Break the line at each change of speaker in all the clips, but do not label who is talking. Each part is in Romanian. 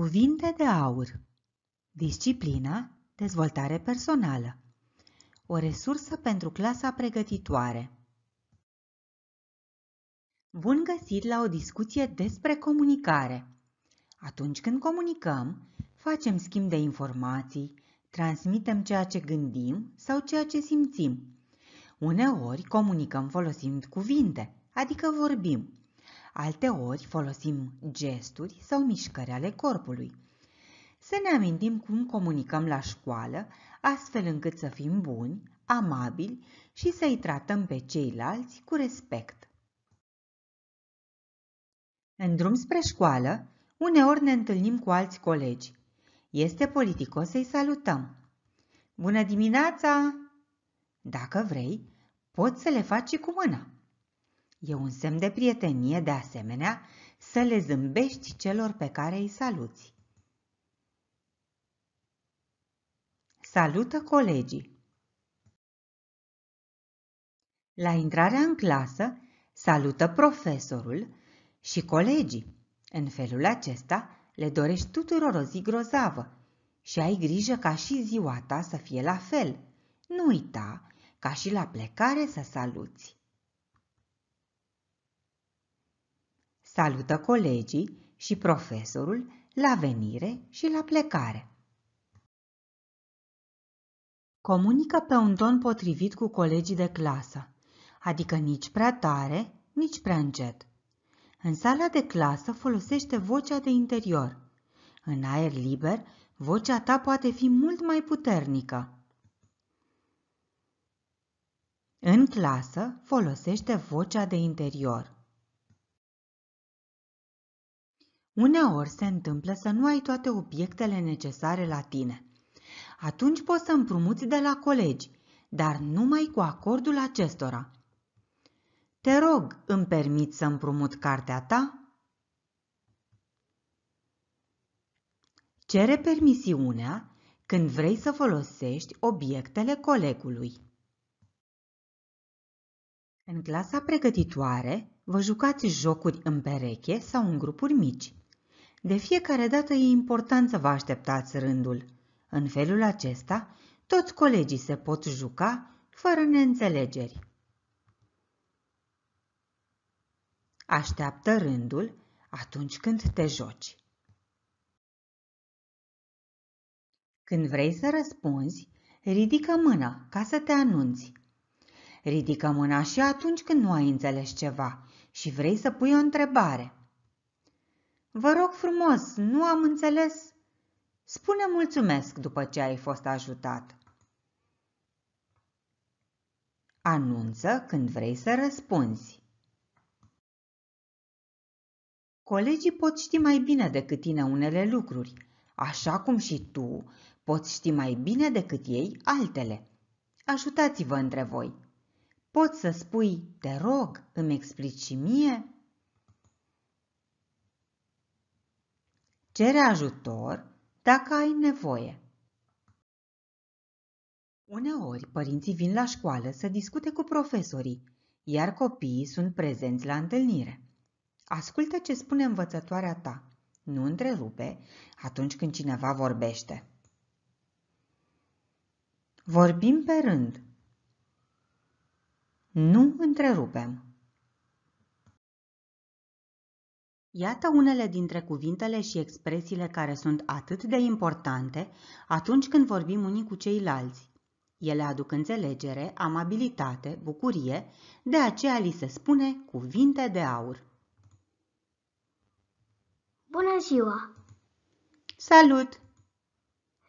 Cuvinte de aur Disciplina, dezvoltare personală O resursă pentru clasa pregătitoare Bun găsit la o discuție despre comunicare. Atunci când comunicăm, facem schimb de informații, transmitem ceea ce gândim sau ceea ce simțim. Uneori comunicăm folosind cuvinte, adică vorbim, Alteori folosim gesturi sau mișcări ale corpului. Să ne amintim cum comunicăm la școală, astfel încât să fim buni, amabili și să-i tratăm pe ceilalți cu respect. În drum spre școală, uneori ne întâlnim cu alți colegi. Este politicos să-i salutăm. Bună dimineața! Dacă vrei, poți să le faci și cu mâna. E un semn de prietenie, de asemenea, să le zâmbești celor pe care îi saluți. Salută colegii! La intrarea în clasă, salută profesorul și colegii. În felul acesta, le dorești tuturor o zi grozavă și ai grijă ca și ziua ta să fie la fel. Nu uita, ca și la plecare să saluți. salută colegii și profesorul la venire și la plecare. Comunică pe un ton potrivit cu colegii de clasă, adică nici prea tare, nici prea încet. În sala de clasă folosește vocea de interior. În aer liber, vocea ta poate fi mult mai puternică. În clasă folosește vocea de interior. Uneori se întâmplă să nu ai toate obiectele necesare la tine. Atunci poți să împrumuți de la colegi, dar numai cu acordul acestora. Te rog, îmi permit să împrumut cartea ta? Cere permisiunea când vrei să folosești obiectele colegului. În clasa pregătitoare, vă jucați jocuri în pereche sau în grupuri mici. De fiecare dată e important să vă așteptați rândul. În felul acesta, toți colegii se pot juca fără neînțelegeri. Așteaptă rândul atunci când te joci. Când vrei să răspunzi, ridică mâna ca să te anunți. Ridică mâna și atunci când nu ai înțeles ceva și vrei să pui o întrebare. Vă rog frumos, nu am înțeles. Spune mulțumesc după ce ai fost ajutat. Anunță când vrei să răspunzi. Colegii pot ști mai bine decât tine unele lucruri, așa cum și tu poți ști mai bine decât ei altele. Ajutați-vă între voi. Poți să spui, te rog, îmi explici și mie? Cere ajutor dacă ai nevoie. Uneori, părinții vin la școală să discute cu profesorii, iar copiii sunt prezenți la întâlnire. Ascultă ce spune învățătoarea ta. Nu întrerupe atunci când cineva vorbește. Vorbim pe rând. Nu întrerupem. Iată unele dintre cuvintele și expresiile care sunt atât de importante atunci când vorbim unii cu ceilalți. Ele aduc înțelegere, amabilitate, bucurie, de aceea li se spune cuvinte de aur. Bună ziua! Salut!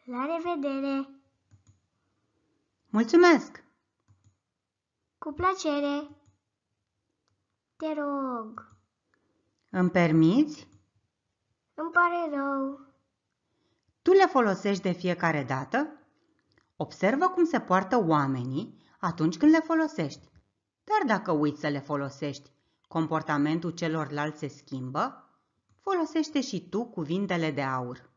La revedere! Mulțumesc! Cu plăcere! Te rog! Îmi permiți? Îmi pare rău. Tu le folosești de fiecare dată? Observă cum se poartă oamenii atunci când le folosești. Dar dacă uiți să le folosești, comportamentul celorlalți se schimbă? Folosește și tu cuvintele de aur.